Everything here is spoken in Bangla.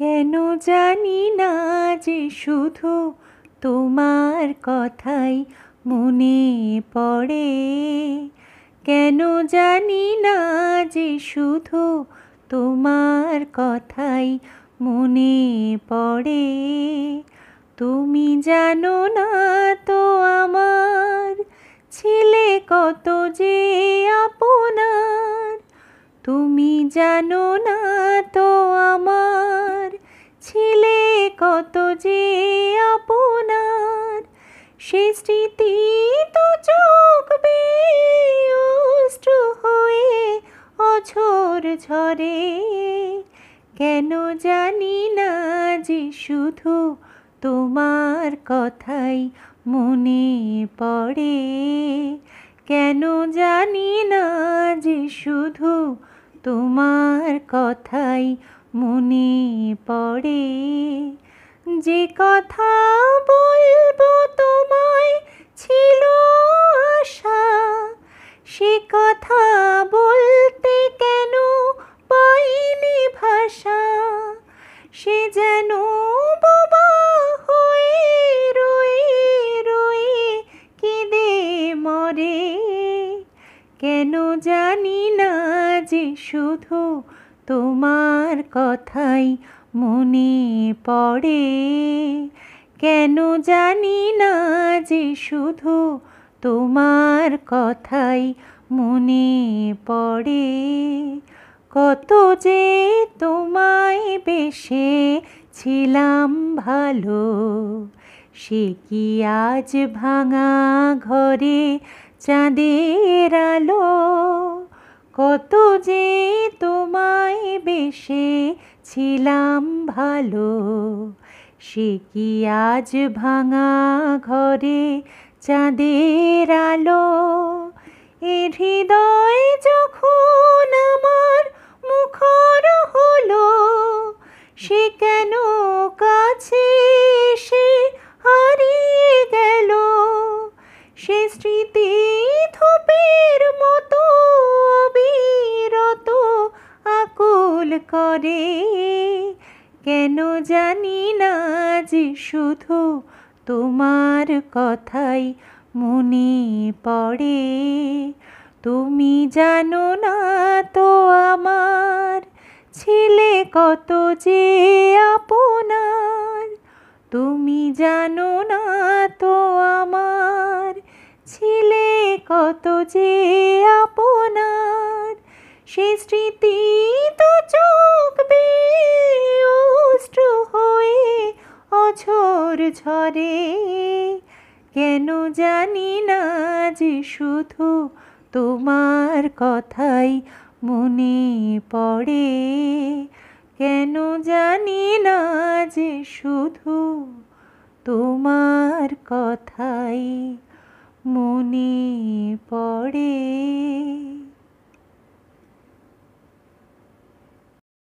কেন জানি না যে শুধু তোমার কথাই মনে পড়ে কেন জানি না যে শুধু তোমার কথাই মনে পড়ে তুমি জানো না তো আমার ছেলে কত যে আপনার তুমি জানো স্মৃতি তো চোখ হয়ে অছর ঝরে কেন জানি না যে শুধু তোমার কথাই মনে পড়ে কেন জানি না যে শুধু তোমার কথাই মনে পড়ে যে কথা বলবো তোমায় ছিল আশা সে কথা বলতে কেন পাইনি ভাষা সে যেন বোবা হয়ে রয়ে রয়ে কেঁদে মরে কেন জানি না যে শুধু তোমার কথাই মনে পড়ে কেন জানি না যে শুধু তোমার কথাই মনে পড়ে কত যে তোমায় বেশে ছিলাম ভালো সে কি আজ ভাঙা ঘরে চাঁদের আলো কত যে তোমায় বেশে ছিলাম ভালো সে কি আজ ভাঙা ঘরে চাঁদের আলো এ হৃদয় যখন আমার মুখর হলো সে কেন কাছে সে হারিয়ে গেল সে স্মৃতি ধূপের মতো করে কেন জানি না যে শুধু তোমার কথাই মনে পড়ে তুমি জানো না তো আমার ছেলে কত যে আপনার তুমি জানো না তো আমার ছেলে কত যে আপনার সে স্মৃতি ঝড় ঝরে কেন জানি না যে শুধু তোমার কথাই মনে পড়ে কেন জানি না যে শুধু তোমার কথাই মনে